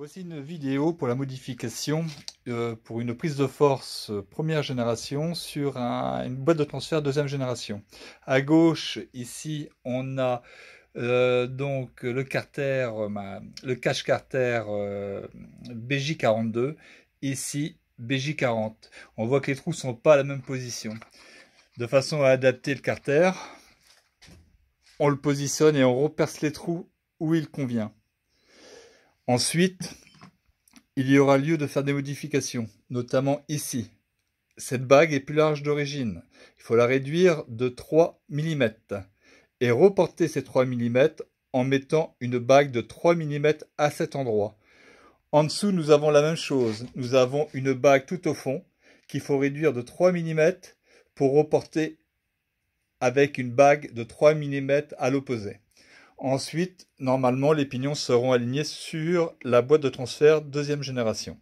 Voici une vidéo pour la modification euh, pour une prise de force euh, première génération sur une boîte de transfert deuxième génération. À gauche, ici, on a euh, donc le carter, le cache carter BJ42, ici BJ40. On voit que les trous ne sont pas à la même position. De façon à adapter le carter, on le positionne et on reperce les trous où il convient. Ensuite, il y aura lieu de faire des modifications, notamment ici. Cette bague est plus large d'origine. Il faut la réduire de 3 mm et reporter ces 3 mm en mettant une bague de 3 mm à cet endroit. En dessous, nous avons la même chose. Nous avons une bague tout au fond qu'il faut réduire de 3 mm pour reporter avec une bague de 3 mm à l'opposé. Ensuite, normalement, les pignons seront alignés sur la boîte de transfert deuxième génération.